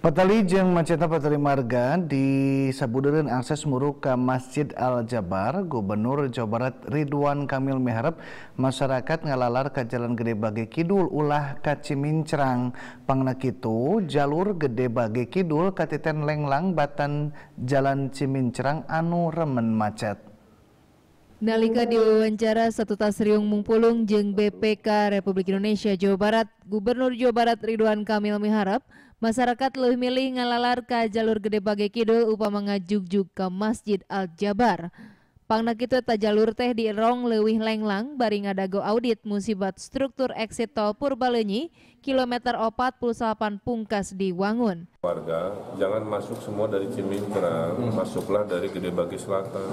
Patali jeung maceta patali marga disabudureun akses Muruka Masjid Al Jabar, Gubernur Jawa Barat Ridwan Kamil mengharap masyarakat ngalalar ke Jalan Gede Bage Kidul ulah ka Cimincrang. Pangna kitu jalur Gede Bage Kidul katiten lenglang batan Jalan Cimincrang anu remen macet. Nalika diwawancara satu tas riung mumpulung jeng BPK Republik Indonesia Jawa Barat, Gubernur Jawa Barat Ridwan Kamil miharap masyarakat lebih milih ngalalar ke jalur Gede Bage Kidul upama juk ke Masjid Al Jabar. Pangnak itu jalur teh di rong lewih lenglang bari ngadago audit musibat struktur exit tol Purbalenyi kilometer 48 Pungkas di Wangun. Warga jangan masuk semua dari Cimingkrang, masuklah dari Gede Bagi Selatan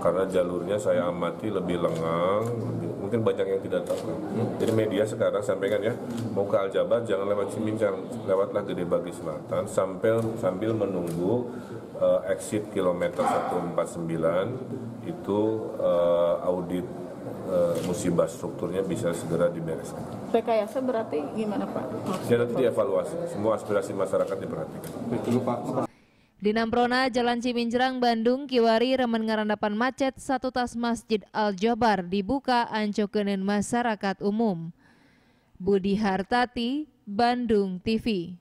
karena jalurnya saya amati lebih lengang mungkin banyak yang tidak tahu hmm. jadi media sekarang sampaikan ya mau ke Aljabar jangan lewat Cimincang lewatlah Gede Bagi Selatan sambil sambil menunggu uh, exit kilometer 149 itu uh, audit uh, musibah strukturnya bisa segera dibereskan. rekayasa berarti gimana Pak? Ya nanti dievaluasi, semua aspirasi masyarakat diperhatikan. Betul Pak. Di Namprona, Jalan Ciminjerang, Bandung, Kiwari, remen ngarandapan macet, satu tas Masjid Al-Jabar dibuka ancokenin masyarakat umum. Budi Hartati, Bandung TV.